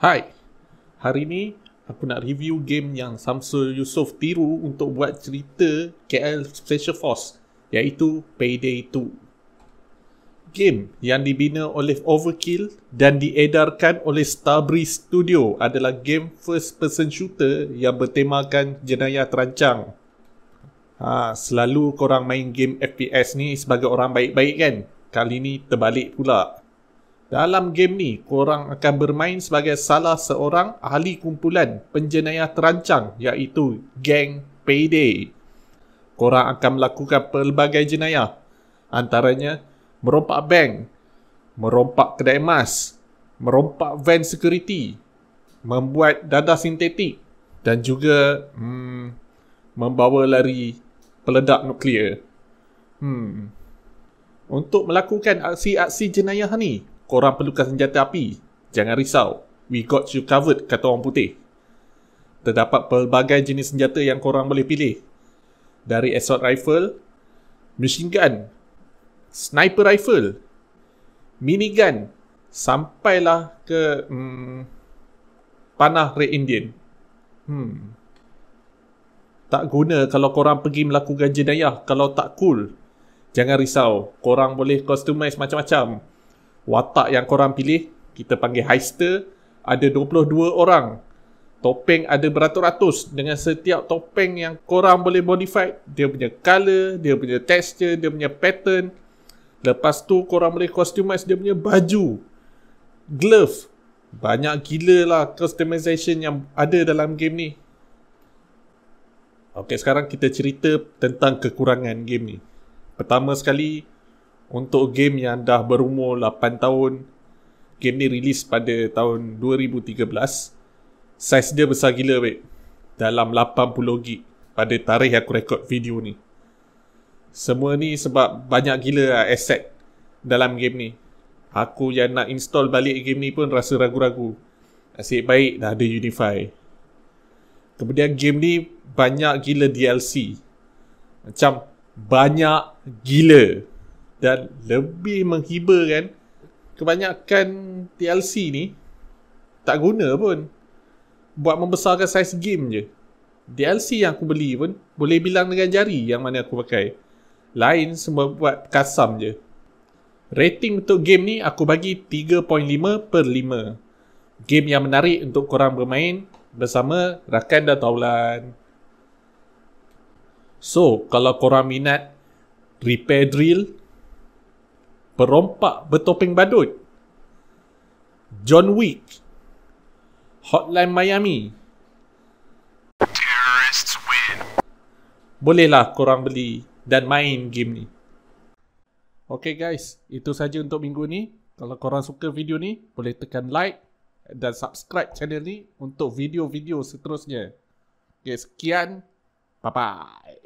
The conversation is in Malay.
Hai, hari ni aku nak review game yang Samsul Yusof tiru untuk buat cerita KL Special Force iaitu Payday 2. Game yang dibina oleh Overkill dan diedarkan oleh Starbreeze Studio adalah game first person shooter yang bertemakan jenayah terancang. Ha, selalu korang main game FPS ni sebagai orang baik-baik kan? Kali ni terbalik pula. Dalam game ni, korang akan bermain sebagai salah seorang ahli kumpulan penjenayah terancang iaitu gang Payday. Korang akan melakukan pelbagai jenayah antaranya merompak bank, merompak kedai emas, merompak van security, membuat dadah sintetik dan juga hmm, membawa lari peledak nuklear. Hmm. Untuk melakukan aksi-aksi jenayah ni, korang perlukan senjata api. Jangan risau. We got you covered, kata orang putih. Terdapat pelbagai jenis senjata yang korang boleh pilih. Dari assault rifle, machine gun, sniper rifle, minigun, sampailah ke hmm, panah Red Indian. Hmm. Tak guna kalau korang pergi melakukan jenayah kalau tak cool. Jangan risau, korang boleh customize macam-macam watak yang korang pilih kita panggil heister ada 22 orang topeng ada beratus-ratus dengan setiap topeng yang korang boleh modify dia punya colour, dia punya texture dia punya pattern lepas tu korang boleh customise dia punya baju glove banyak gila lah customisation yang ada dalam game ni Okay, sekarang kita cerita tentang kekurangan game ni Pertama sekali, untuk game yang dah berumur 8 tahun game ni rilis pada tahun 2013 saiz dia besar gila weh dalam 80 gig pada tarikh aku rekod video ni semua ni sebab banyak gila lah aset dalam game ni aku yang nak install balik game ni pun rasa ragu-ragu asyik baik dah ada unify kemudian game ni banyak gila DLC macam banyak gila dan lebih menghiburkan kebanyakan TLC ni tak guna pun buat membesarkan saiz game je DLC yang aku beli pun boleh bilang dengan jari yang mana aku pakai lain semua buat kasam je rating untuk game ni aku bagi 3.5 per 5 game yang menarik untuk korang bermain bersama rakan dan taulan so kalau korang minat repair drill Perompak bertopeng badut John Wick Hotline Miami Bolehlah korang beli dan main game ni Okay guys, itu saja untuk minggu ni Kalau korang suka video ni, boleh tekan like dan subscribe channel ni untuk video-video seterusnya. Okay, sekian. Bye-bye.